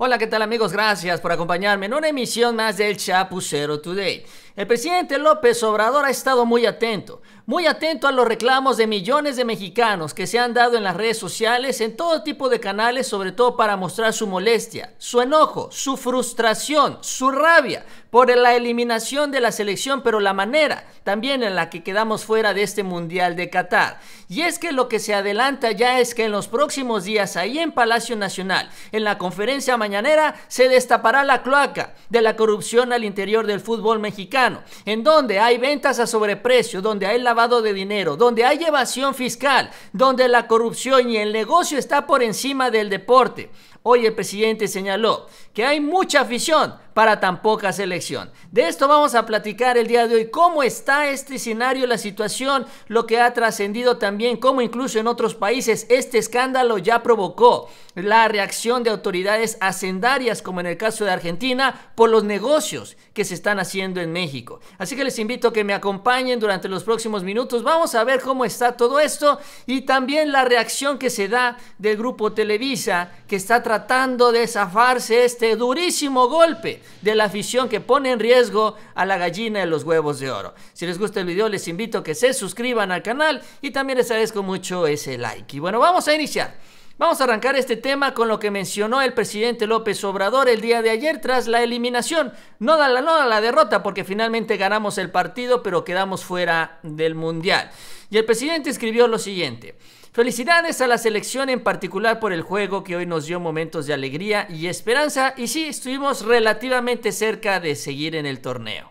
Hola, ¿qué tal amigos? Gracias por acompañarme en una emisión más del Chapucero Today. El presidente López Obrador ha estado muy atento, muy atento a los reclamos de millones de mexicanos que se han dado en las redes sociales, en todo tipo de canales, sobre todo para mostrar su molestia, su enojo, su frustración, su rabia por la eliminación de la selección, pero la manera también en la que quedamos fuera de este Mundial de Qatar. Y es que lo que se adelanta ya es que en los próximos días, ahí en Palacio Nacional, en la conferencia mañanera, se destapará la cloaca de la corrupción al interior del fútbol mexicano, en donde hay ventas a sobreprecio, donde hay la de dinero, donde hay evasión fiscal, donde la corrupción y el negocio está por encima del deporte. Hoy el presidente señaló que hay mucha afición para tan poca selección. De esto vamos a platicar el día de hoy, cómo está este escenario, la situación, lo que ha trascendido también, cómo incluso en otros países este escándalo ya provocó la reacción de autoridades hacendarias, como en el caso de Argentina, por los negocios que se están haciendo en México. Así que les invito a que me acompañen durante los próximos minutos. Vamos a ver cómo está todo esto y también la reacción que se da del grupo Televisa, que está tratando de zafarse este durísimo golpe de la afición que pone en riesgo a la gallina de los huevos de oro. Si les gusta el video, les invito a que se suscriban al canal y también les agradezco mucho ese like. Y bueno, vamos a iniciar. Vamos a arrancar este tema con lo que mencionó el presidente López Obrador el día de ayer tras la eliminación. No da la, no la derrota porque finalmente ganamos el partido pero quedamos fuera del Mundial. Y el presidente escribió lo siguiente. Felicidades a la selección en particular por el juego que hoy nos dio momentos de alegría y esperanza y sí, estuvimos relativamente cerca de seguir en el torneo.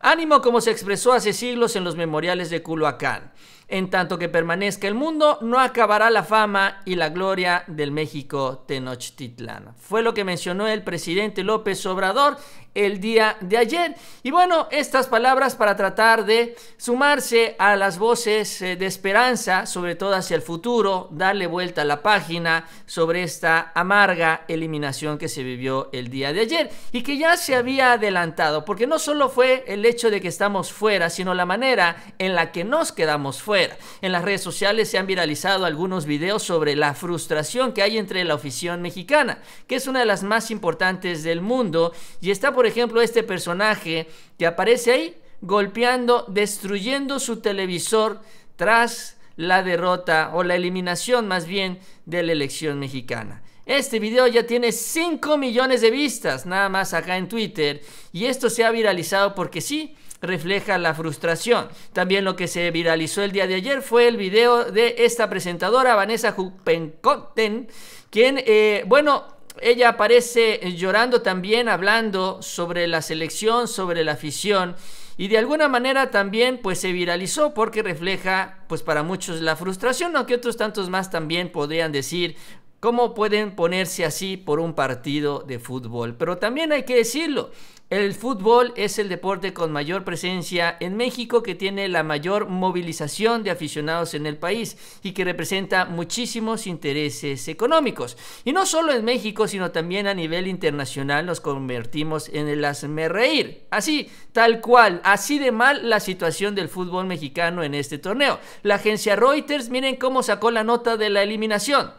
Ánimo como se expresó hace siglos en los memoriales de Culhuacán. En tanto que permanezca el mundo, no acabará la fama y la gloria del México Tenochtitlán. Fue lo que mencionó el presidente López Obrador el día de ayer. Y bueno, estas palabras para tratar de sumarse a las voces eh, de esperanza, sobre todo hacia el futuro, darle vuelta a la página sobre esta amarga eliminación que se vivió el día de ayer y que ya se había adelantado, porque no solo fue el hecho de que estamos fuera, sino la manera en la que nos quedamos fuera. En las redes sociales se han viralizado algunos videos sobre la frustración que hay entre la afición mexicana, que es una de las más importantes del mundo y está por ejemplo, este personaje que aparece ahí golpeando, destruyendo su televisor tras la derrota o la eliminación más bien de la elección mexicana. Este video ya tiene 5 millones de vistas nada más acá en Twitter y esto se ha viralizado porque sí, refleja la frustración. También lo que se viralizó el día de ayer fue el video de esta presentadora, Vanessa Jupencoten, quien, eh, bueno, ella aparece llorando también, hablando sobre la selección, sobre la afición. Y de alguna manera también pues se viralizó porque refleja pues para muchos la frustración, aunque otros tantos más también podrían decir ¿Cómo pueden ponerse así por un partido de fútbol? Pero también hay que decirlo, el fútbol es el deporte con mayor presencia en México que tiene la mayor movilización de aficionados en el país y que representa muchísimos intereses económicos. Y no solo en México, sino también a nivel internacional nos convertimos en el hazme reír. Así, tal cual, así de mal la situación del fútbol mexicano en este torneo. La agencia Reuters, miren cómo sacó la nota de la eliminación.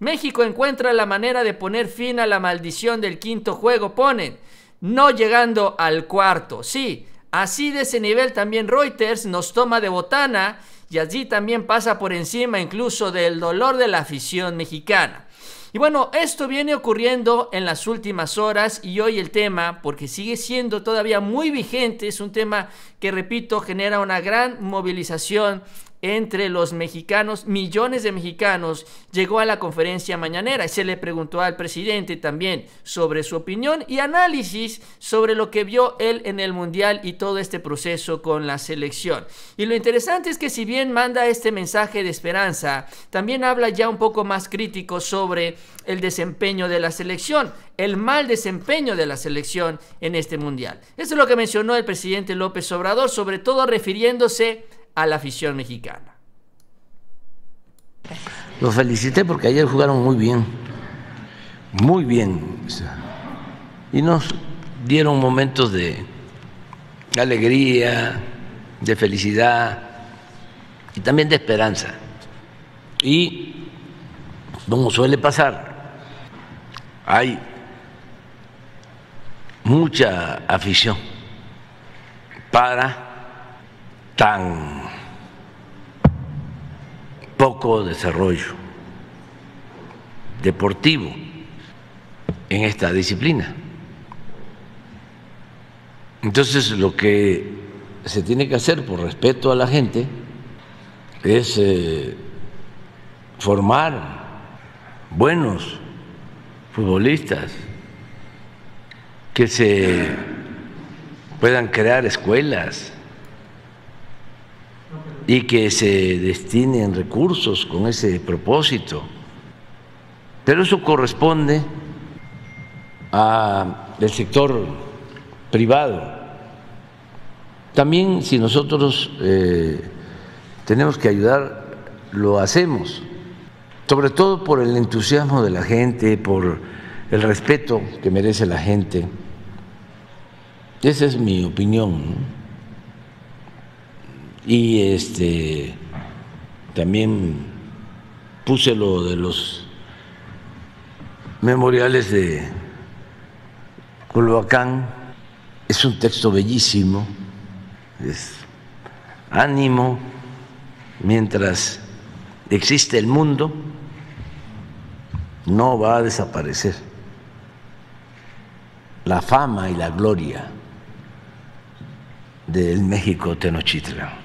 México encuentra la manera de poner fin a la maldición del quinto juego, ponen, no llegando al cuarto. Sí, así de ese nivel también Reuters nos toma de botana y allí también pasa por encima incluso del dolor de la afición mexicana. Y bueno, esto viene ocurriendo en las últimas horas y hoy el tema, porque sigue siendo todavía muy vigente, es un tema que, repito, genera una gran movilización entre los mexicanos, millones de mexicanos, llegó a la conferencia mañanera y se le preguntó al presidente también sobre su opinión y análisis sobre lo que vio él en el Mundial y todo este proceso con la selección. Y lo interesante es que si bien manda este mensaje de esperanza, también habla ya un poco más crítico sobre el desempeño de la selección, el mal desempeño de la selección en este Mundial. Eso es lo que mencionó el presidente López Obrador, sobre todo refiriéndose a la afición mexicana. Los felicité porque ayer jugaron muy bien, muy bien. Y nos dieron momentos de alegría, de felicidad y también de esperanza. Y, como suele pasar, hay mucha afición para tan poco desarrollo deportivo en esta disciplina. Entonces lo que se tiene que hacer por respeto a la gente es eh, formar buenos futbolistas, que se puedan crear escuelas y que se destinen recursos con ese propósito. Pero eso corresponde al sector privado. También si nosotros eh, tenemos que ayudar, lo hacemos, sobre todo por el entusiasmo de la gente, por el respeto que merece la gente. Esa es mi opinión y este también puse lo de los memoriales de Culhuacán. Es un texto bellísimo, es ánimo mientras existe el mundo, no va a desaparecer la fama y la gloria del México Tenochtitlan.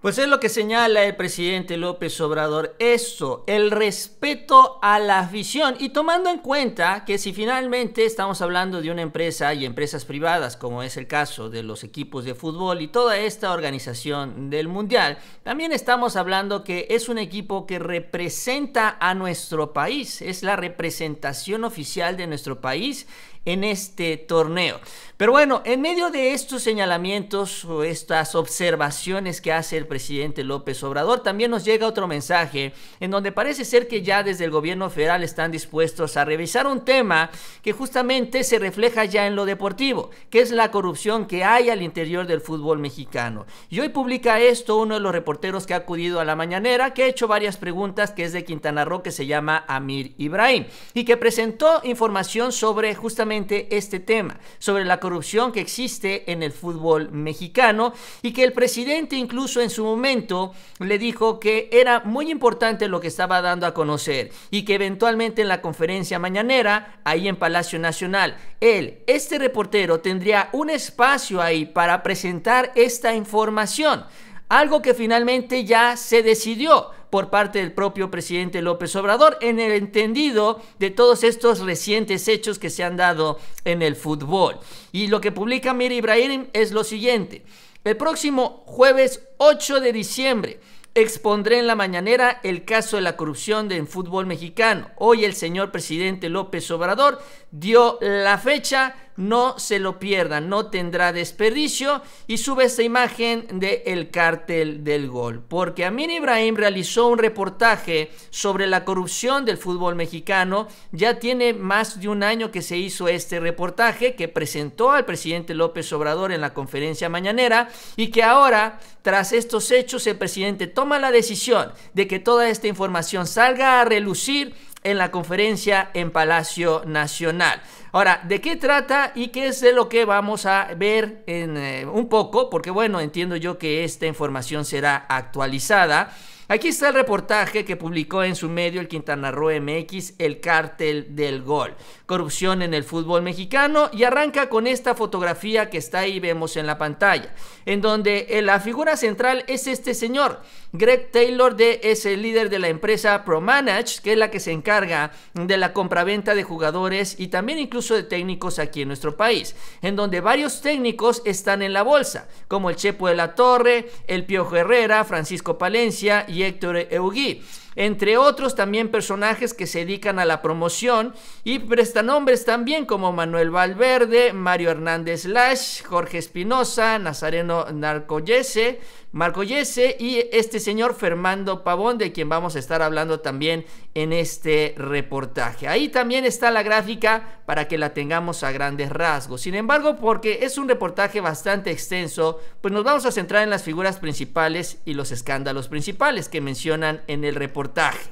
Pues es lo que señala el presidente López Obrador, eso, el respeto a la afición y tomando en cuenta que si finalmente estamos hablando de una empresa y empresas privadas, como es el caso de los equipos de fútbol y toda esta organización del Mundial, también estamos hablando que es un equipo que representa a nuestro país, es la representación oficial de nuestro país en este torneo. Pero bueno, en medio de estos señalamientos o estas observaciones que hace el presidente López Obrador, también nos llega otro mensaje en donde parece ser que ya desde el gobierno federal están dispuestos a revisar un tema que justamente se refleja ya en lo deportivo, que es la corrupción que hay al interior del fútbol mexicano. Y hoy publica esto uno de los reporteros que ha acudido a la mañanera, que ha hecho varias preguntas, que es de Quintana Roo, que se llama Amir Ibrahim, y que presentó información sobre justamente este tema, sobre la corrupción que existe en el fútbol mexicano y que el presidente incluso en su momento le dijo que era muy importante lo que estaba dando a conocer y que eventualmente en la conferencia mañanera, ahí en Palacio Nacional, él, este reportero, tendría un espacio ahí para presentar esta información algo que finalmente ya se decidió por parte del propio presidente López Obrador en el entendido de todos estos recientes hechos que se han dado en el fútbol. Y lo que publica Miri Ibrahim es lo siguiente. El próximo jueves 8 de diciembre expondré en la mañanera el caso de la corrupción del fútbol mexicano. Hoy el señor presidente López Obrador dio la fecha no se lo pierda, no tendrá desperdicio y sube esta imagen del el cártel del gol, porque Amin Ibrahim realizó un reportaje sobre la corrupción del fútbol mexicano, ya tiene más de un año que se hizo este reportaje que presentó al presidente López Obrador en la conferencia mañanera y que ahora, tras estos hechos, el presidente toma la decisión de que toda esta información salga a relucir en la conferencia en Palacio Nacional. Ahora, ¿de qué trata y qué es de lo que vamos a ver en, eh, un poco? Porque bueno, entiendo yo que esta información será actualizada. Aquí está el reportaje que publicó en su medio el Quintana Roo MX, el cártel del gol, corrupción en el fútbol mexicano y arranca con esta fotografía que está ahí, vemos en la pantalla, en donde eh, la figura central es este señor, Greg Taylor de, es el líder de la empresa ProManage, que es la que se encarga de la compraventa de jugadores y también incluso de técnicos aquí en nuestro país, en donde varios técnicos están en la bolsa, como el Chepo de la Torre, el Piojo Herrera, Francisco Palencia y Héctor Eugui. Entre otros también personajes que se dedican a la promoción y prestan nombres también como Manuel Valverde, Mario Hernández Lash, Jorge Espinosa, Nazareno Narcoyese, Marco Yese y este señor Fernando Pavón, de quien vamos a estar hablando también en este reportaje. Ahí también está la gráfica para que la tengamos a grandes rasgos. Sin embargo, porque es un reportaje bastante extenso, pues nos vamos a centrar en las figuras principales y los escándalos principales que mencionan en el reportaje.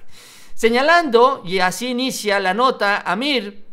Señalando, y así inicia la nota, Amir,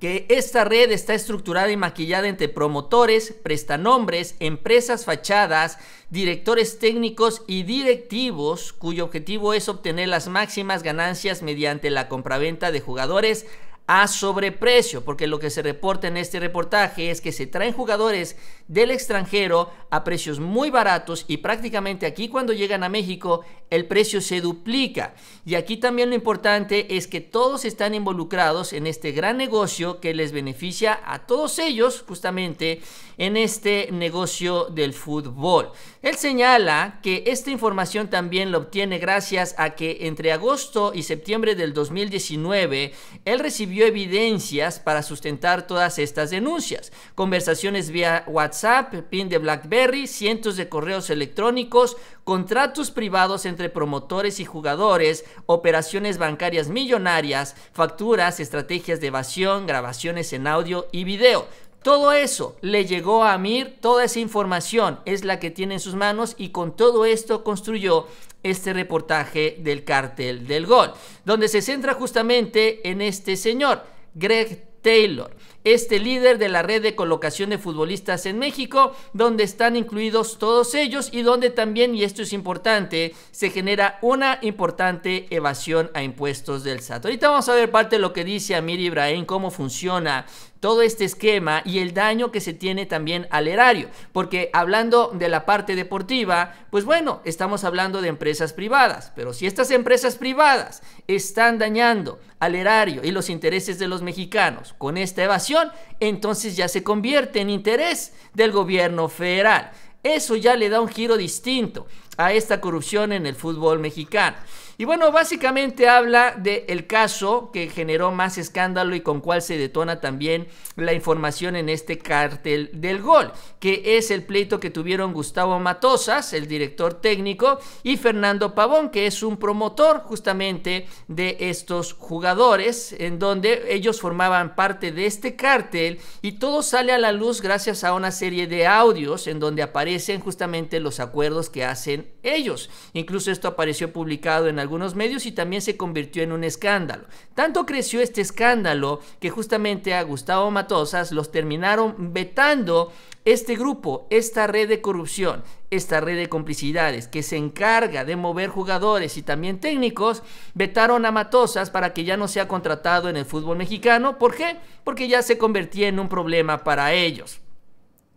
que esta red está estructurada y maquillada entre promotores, prestanombres, empresas fachadas, directores técnicos y directivos cuyo objetivo es obtener las máximas ganancias mediante la compraventa de jugadores a sobreprecio, porque lo que se reporta en este reportaje es que se traen jugadores del extranjero a precios muy baratos y prácticamente aquí cuando llegan a México el precio se duplica. Y aquí también lo importante es que todos están involucrados en este gran negocio que les beneficia a todos ellos justamente en este negocio del fútbol. Él señala que esta información también lo obtiene gracias a que entre agosto y septiembre del 2019 él recibió evidencias para sustentar todas estas denuncias. Conversaciones vía WhatsApp, pin de BlackBerry, cientos de correos electrónicos, contratos privados entre promotores y jugadores, operaciones bancarias millonarias, facturas, estrategias de evasión, grabaciones en audio y video. Todo eso le llegó a Amir, toda esa información es la que tiene en sus manos y con todo esto construyó este reportaje del cartel del gol, donde se centra justamente en este señor, Greg Taylor este líder de la red de colocación de futbolistas en México, donde están incluidos todos ellos y donde también, y esto es importante, se genera una importante evasión a impuestos del SAT. Ahorita vamos a ver parte de lo que dice Amir Ibrahim, cómo funciona todo este esquema y el daño que se tiene también al erario. Porque hablando de la parte deportiva, pues bueno, estamos hablando de empresas privadas, pero si estas empresas privadas están dañando al erario y los intereses de los mexicanos. Con esta evasión, entonces ya se convierte en interés del gobierno federal. Eso ya le da un giro distinto a esta corrupción en el fútbol mexicano. Y bueno, básicamente habla del el caso que generó más escándalo y con cual se detona también la información en este cártel del gol, que es el pleito que tuvieron Gustavo Matosas, el director técnico, y Fernando Pavón, que es un promotor justamente de estos jugadores, en donde ellos formaban parte de este cártel y todo sale a la luz gracias a una serie de audios en donde aparecen justamente los acuerdos que hacen ellos. Incluso esto apareció publicado en algunos medios y también se convirtió en un escándalo. Tanto creció este escándalo que justamente a Gustavo Matosas los terminaron vetando este grupo, esta red de corrupción, esta red de complicidades que se encarga de mover jugadores y también técnicos, vetaron a Matosas para que ya no sea contratado en el fútbol mexicano. ¿Por qué? Porque ya se convertía en un problema para ellos.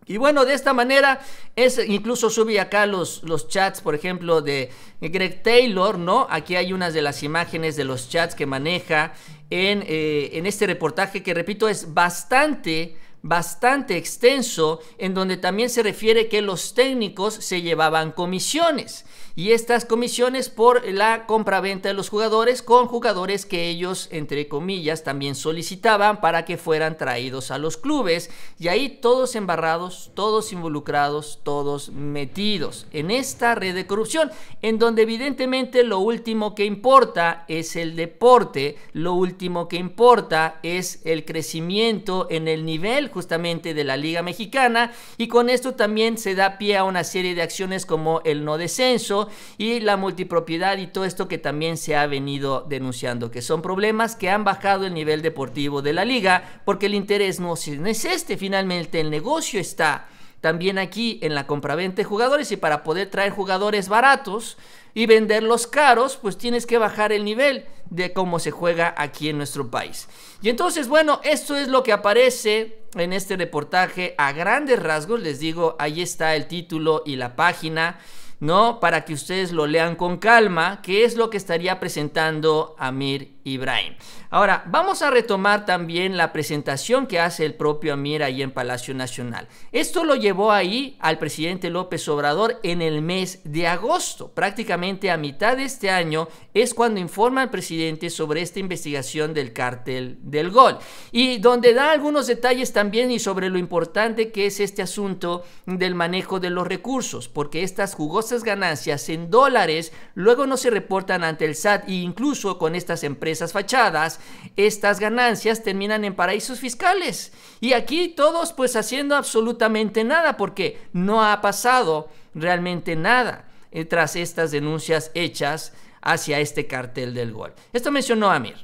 Y bueno, de esta manera, es, incluso subí acá los, los chats, por ejemplo, de Greg Taylor, ¿no? Aquí hay unas de las imágenes de los chats que maneja en, eh, en este reportaje que, repito, es bastante, bastante extenso, en donde también se refiere que los técnicos se llevaban comisiones y estas comisiones por la compra-venta de los jugadores con jugadores que ellos, entre comillas, también solicitaban para que fueran traídos a los clubes. Y ahí todos embarrados, todos involucrados, todos metidos en esta red de corrupción, en donde evidentemente lo último que importa es el deporte, lo último que importa es el crecimiento en el nivel justamente de la Liga Mexicana y con esto también se da pie a una serie de acciones como el no descenso, y la multipropiedad y todo esto que también se ha venido denunciando, que son problemas que han bajado el nivel deportivo de la liga porque el interés no es este, finalmente el negocio está también aquí en la compraventa de jugadores y para poder traer jugadores baratos y venderlos caros, pues tienes que bajar el nivel de cómo se juega aquí en nuestro país. Y entonces, bueno, esto es lo que aparece en este reportaje a grandes rasgos, les digo, ahí está el título y la página. ¿no? Para que ustedes lo lean con calma, ¿qué es lo que estaría presentando Amir Ibrahim. Ahora, vamos a retomar también la presentación que hace el propio Amir ahí en Palacio Nacional. Esto lo llevó ahí al presidente López Obrador en el mes de agosto. Prácticamente a mitad de este año es cuando informa al presidente sobre esta investigación del cártel del Gol. Y donde da algunos detalles también y sobre lo importante que es este asunto del manejo de los recursos, porque estas jugosas ganancias en dólares luego no se reportan ante el SAT e incluso con estas empresas esas fachadas, estas ganancias terminan en paraísos fiscales. Y aquí todos pues haciendo absolutamente nada porque no ha pasado realmente nada eh, tras estas denuncias hechas hacia este cartel del gol. Esto mencionó Amir.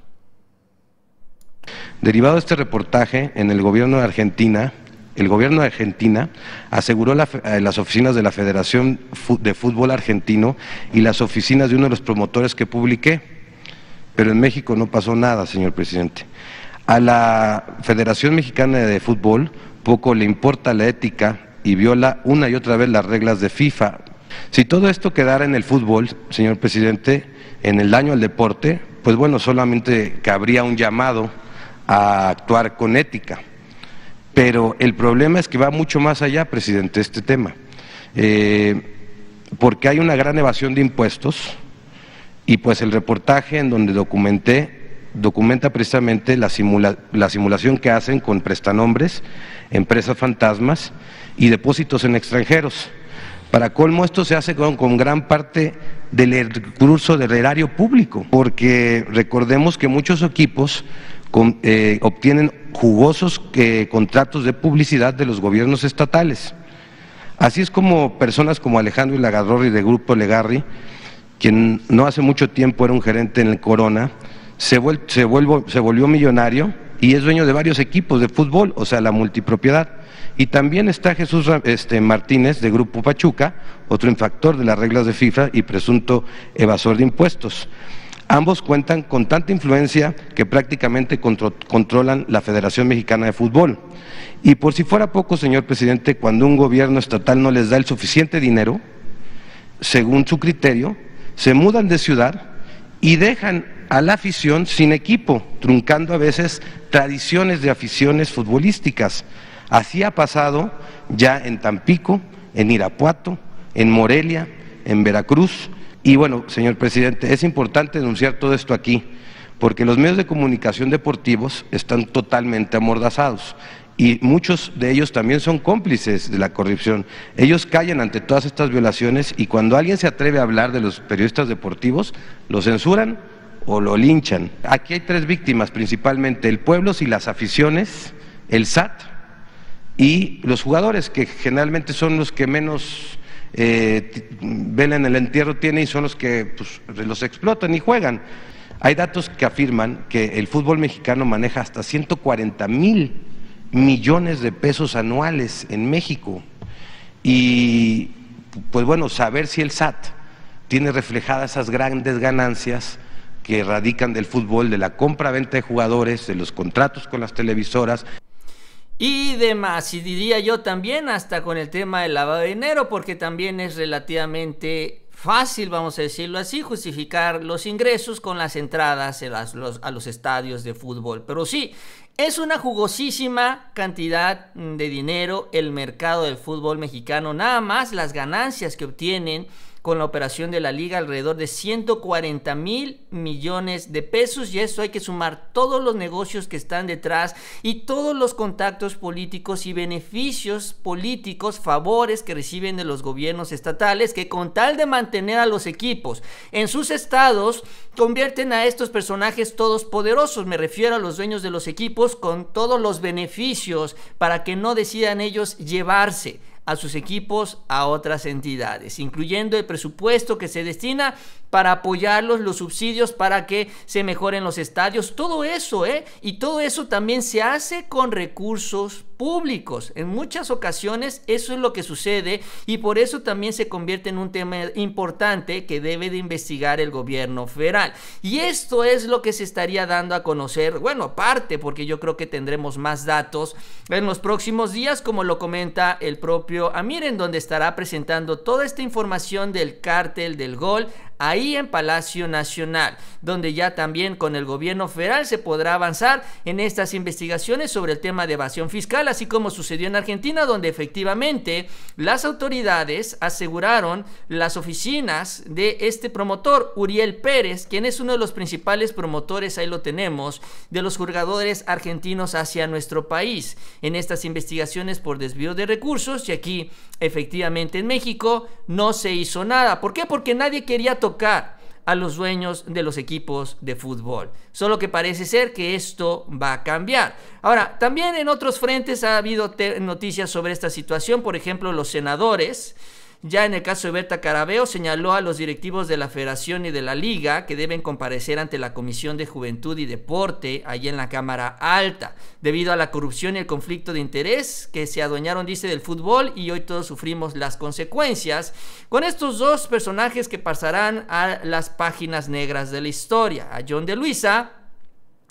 Derivado de este reportaje, en el gobierno de Argentina, el gobierno de Argentina aseguró eh, las oficinas de la Federación de Fútbol Argentino y las oficinas de uno de los promotores que publiqué pero en México no pasó nada, señor presidente. A la Federación Mexicana de Fútbol poco le importa la ética y viola una y otra vez las reglas de FIFA. Si todo esto quedara en el fútbol, señor presidente, en el daño al deporte, pues bueno, solamente cabría un llamado a actuar con ética. Pero el problema es que va mucho más allá, presidente, este tema. Eh, porque hay una gran evasión de impuestos, y pues el reportaje en donde documenté documenta precisamente la, simulación que hacen con prestanombres, empresas fantasmas y depósitos en extranjeros. Para colmo, esto se hace con, gran parte del recurso del erario público, porque recordemos que muchos equipos eh, obtienen jugosos eh, contratos de publicidad de los gobiernos estatales. Así es como personas como Alejandro Lagarrori de Grupo Legarri quien no hace mucho tiempo era un gerente en el Corona, se, se, vuelvo, se volvió millonario y es dueño de varios equipos de fútbol, o sea, la multipropiedad. Y también está Jesús este, Martínez de Grupo Pachuca, otro infractor de las reglas de FIFA y presunto evasor de impuestos. Ambos cuentan con tanta influencia que prácticamente controlan la Federación Mexicana de Fútbol. Y por si fuera poco, señor presidente, cuando un gobierno estatal no les da el suficiente dinero, según su criterio, se mudan de ciudad y dejan a la afición sin equipo, truncando a veces tradiciones de aficiones futbolísticas. Así ha pasado ya en Tampico, en Irapuato, en Morelia, en Veracruz. Y bueno, señor presidente, es importante denunciar todo esto aquí, porque los medios de comunicación deportivos están totalmente amordazados y muchos de ellos también son cómplices de la corrupción. Ellos callan ante todas estas violaciones y cuando alguien se atreve a hablar de los periodistas deportivos, lo censuran o lo linchan. Aquí hay tres víctimas principalmente, el pueblo y las aficiones, el SAT y los jugadores, que generalmente son los que menos eh, en el entierro tiene y son los que pues, los explotan y juegan. Hay datos que afirman que el fútbol mexicano maneja hasta 140 mil millones de pesos anuales en México. Y pues bueno, saber si el SAT tiene reflejadas esas grandes ganancias que radican del fútbol, de la compra-venta de jugadores, de los contratos con las televisoras. Y demás, y diría yo también hasta con el tema del lavado de dinero, porque también es relativamente fácil, vamos a decirlo así, justificar los ingresos con las entradas eh, a los, a los, estadios de fútbol. Pero sí, es una jugosísima cantidad mm, de dinero el mercado del fútbol mexicano. Nada más las ganancias que obtienen con la operación de la liga alrededor de 140 mil millones de pesos y eso hay que sumar todos los negocios que están detrás y todos los contactos políticos y beneficios políticos, favores que reciben de los gobiernos estatales que con tal de mantener a los equipos en sus estados convierten a estos personajes todos poderosos, me refiero a los dueños de los equipos con todos los beneficios para que no decidan ellos llevarse a sus equipos a otras entidades, incluyendo el presupuesto que se destina para apoyarlos, los subsidios para que se mejoren los estadios, todo eso, ¿eh? Y todo eso también se hace con recursos públicos. En muchas ocasiones eso es lo que sucede y por eso también se convierte en un tema importante que debe de investigar el gobierno federal. Y esto es lo que se estaría dando a conocer, bueno, aparte, porque yo creo que tendremos más datos en los próximos días, como lo comenta el propio Amir, en donde estará presentando toda esta información del cártel del gol ahí en Palacio Nacional, donde ya también con el gobierno federal se podrá avanzar en estas investigaciones sobre el tema de evasión fiscal, así como sucedió en Argentina, donde efectivamente las autoridades aseguraron las oficinas de este promotor, Uriel Pérez, quien es uno de los principales promotores, ahí lo tenemos, de los jugadores argentinos hacia nuestro país, en estas investigaciones por desvío de recursos, y aquí efectivamente en México no se hizo nada. ¿Por qué? Porque nadie quería tomar tocar a los dueños de los equipos de fútbol. Solo que parece ser que esto va a cambiar. Ahora, también en otros frentes ha habido noticias sobre esta situación. Por ejemplo, los senadores ya en el caso de Berta Carabeo, señaló a los directivos de la Federación y de la Liga que deben comparecer ante la Comisión de Juventud y Deporte, allí en la Cámara Alta, debido a la corrupción y el conflicto de interés que se adueñaron, dice, del fútbol y hoy todos sufrimos las consecuencias con estos dos personajes que pasarán a las páginas negras de la historia, a John de Luisa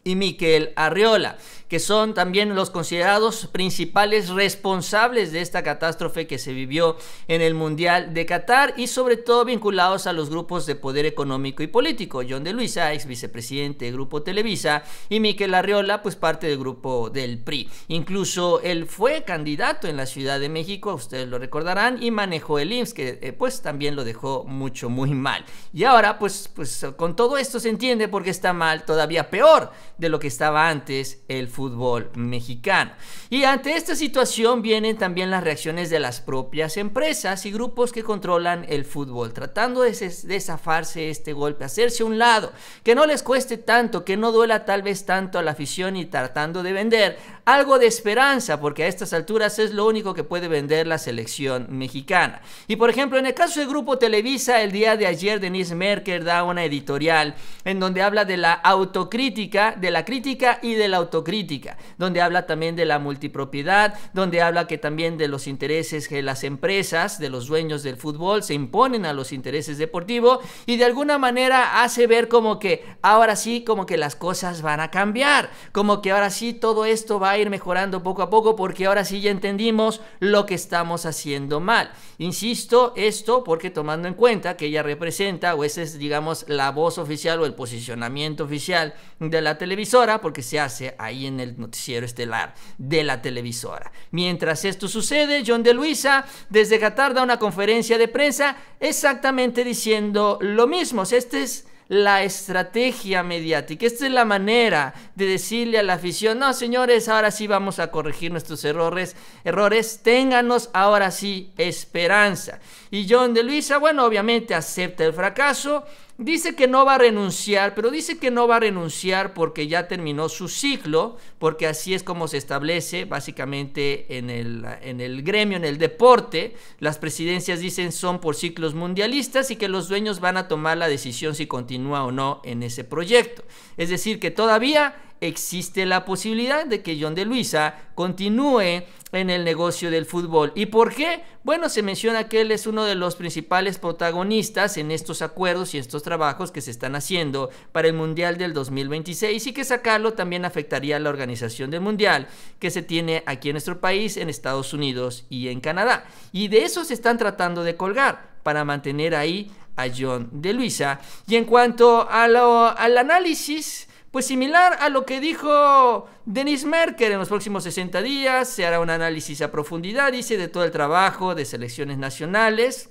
y Miquel Arriola, que son también los considerados principales responsables de esta catástrofe que se vivió en el Mundial de Qatar y sobre todo vinculados a los grupos de poder económico y político. John de Luisa, ex vicepresidente del Grupo Televisa, y Miquel Arriola, pues parte del grupo del PRI. Incluso él fue candidato en la Ciudad de México, ustedes lo recordarán, y manejó el IMSS, que eh, pues también lo dejó mucho, muy mal. Y ahora, pues, pues con todo esto se entiende por qué está mal, todavía peor de lo que estaba antes el fútbol mexicano. Y ante esta situación vienen también las reacciones de las propias empresas y grupos que controlan el fútbol, tratando de, zafarse este golpe, hacerse a un lado, que no les cueste tanto, que no duela tal vez tanto a la afición y tratando de vender algo de esperanza, porque a estas alturas es lo único que puede vender la selección mexicana. Y por ejemplo, en el caso del grupo Televisa, el día de ayer Denise Merker da una editorial en donde habla de la autocrítica, de la crítica y de la autocrítica donde habla también de la multipropiedad, donde habla que también de los intereses que las empresas, de los dueños del fútbol, se imponen a los intereses deportivos y de alguna manera hace ver como que ahora sí, como que las cosas van a cambiar, como que ahora sí todo esto va a ir mejorando poco a poco porque ahora sí ya entendimos lo que estamos haciendo mal. Insisto, esto porque tomando en cuenta que ella representa o esa es digamos la voz oficial o el posicionamiento oficial de la televisora porque se hace ahí en el noticiero estelar de la televisora. Mientras esto sucede, John de Luisa desde Qatar da una conferencia de prensa exactamente diciendo lo mismo. esta es la estrategia mediática. Esta es la manera de decirle a la afición, no señores, ahora sí vamos a corregir nuestros errores, errores, ténganos ahora sí esperanza. Y John de Luisa, bueno, obviamente acepta el fracaso, Dice que no va a renunciar, pero dice que no va a renunciar porque ya terminó su ciclo, porque así es como se establece básicamente en el, en el gremio, en el deporte. Las presidencias dicen son por ciclos mundialistas y que los dueños van a tomar la decisión si continúa o no en ese proyecto. Es decir, que todavía existe la posibilidad de que John de Luisa continúe en el negocio del fútbol. ¿Y por qué? Bueno, se menciona que él es uno de los principales protagonistas en estos acuerdos y estos trabajos que se están haciendo para el Mundial del 2026 y que sacarlo también afectaría a la organización del Mundial que se tiene aquí en nuestro país, en Estados Unidos y en Canadá. Y de eso se están tratando de colgar para mantener ahí a John de Luisa. Y en cuanto al análisis pues similar a lo que dijo Denis Merker, en los próximos 60 días se hará un análisis a profundidad, dice, de todo el trabajo de selecciones nacionales.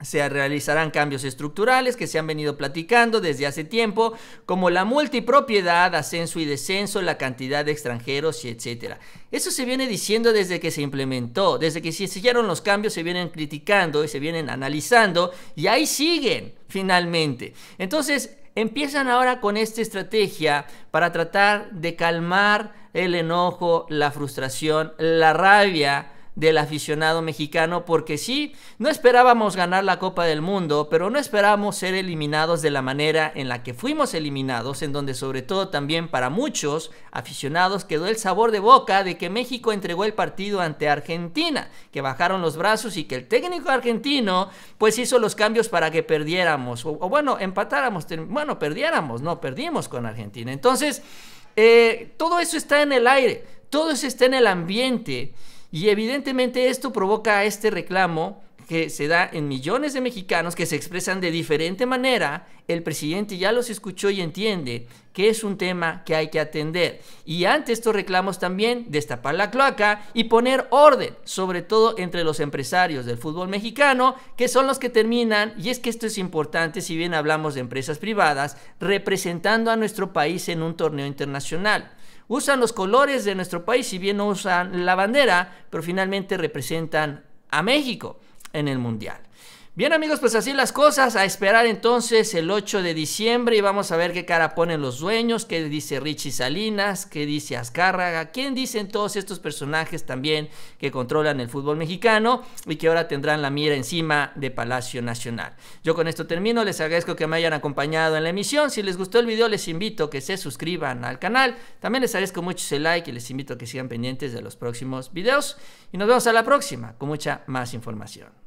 Se realizarán cambios estructurales que se han venido platicando desde hace tiempo, como la multipropiedad, ascenso y descenso, la cantidad de extranjeros y etcétera. Eso se viene diciendo desde que se implementó, desde que se hicieron los cambios se vienen criticando y se vienen analizando y ahí siguen finalmente. Entonces, empiezan ahora con esta estrategia para tratar de calmar el enojo, la frustración, la rabia del aficionado mexicano porque sí, no esperábamos ganar la Copa del Mundo, pero no esperábamos ser eliminados de la manera en la que fuimos eliminados, en donde sobre todo también para muchos aficionados quedó el sabor de boca de que México entregó el partido ante Argentina, que bajaron los brazos y que el técnico argentino pues hizo los cambios para que perdiéramos, o, bueno, empatáramos, bueno, perdiéramos, no, perdimos con Argentina. Entonces, eh, todo eso está en el aire, todo eso está en el ambiente. Y evidentemente esto provoca este reclamo que se da en millones de mexicanos que se expresan de diferente manera, el presidente ya los escuchó y entiende que es un tema que hay que atender. Y ante estos reclamos también destapar la cloaca y poner orden, sobre todo entre los empresarios del fútbol mexicano, que son los que terminan, y es que esto es importante si bien hablamos de empresas privadas, representando a nuestro país en un torneo internacional usan los colores de nuestro país, si bien no usan la bandera, pero finalmente representan a México en el Mundial. Bien amigos, pues así las cosas, a esperar entonces el 8 de diciembre y vamos a ver qué cara ponen los dueños, qué dice Richie Salinas, qué dice Azcárraga, quién dicen todos estos personajes también que controlan el fútbol mexicano y que ahora tendrán la mira encima de Palacio Nacional. Yo con esto termino, les agradezco que me hayan acompañado en la emisión, si les gustó el video les invito a que se suscriban al canal, también les agradezco mucho ese like y les invito a que sigan pendientes de los próximos videos y nos vemos a la próxima con mucha más información.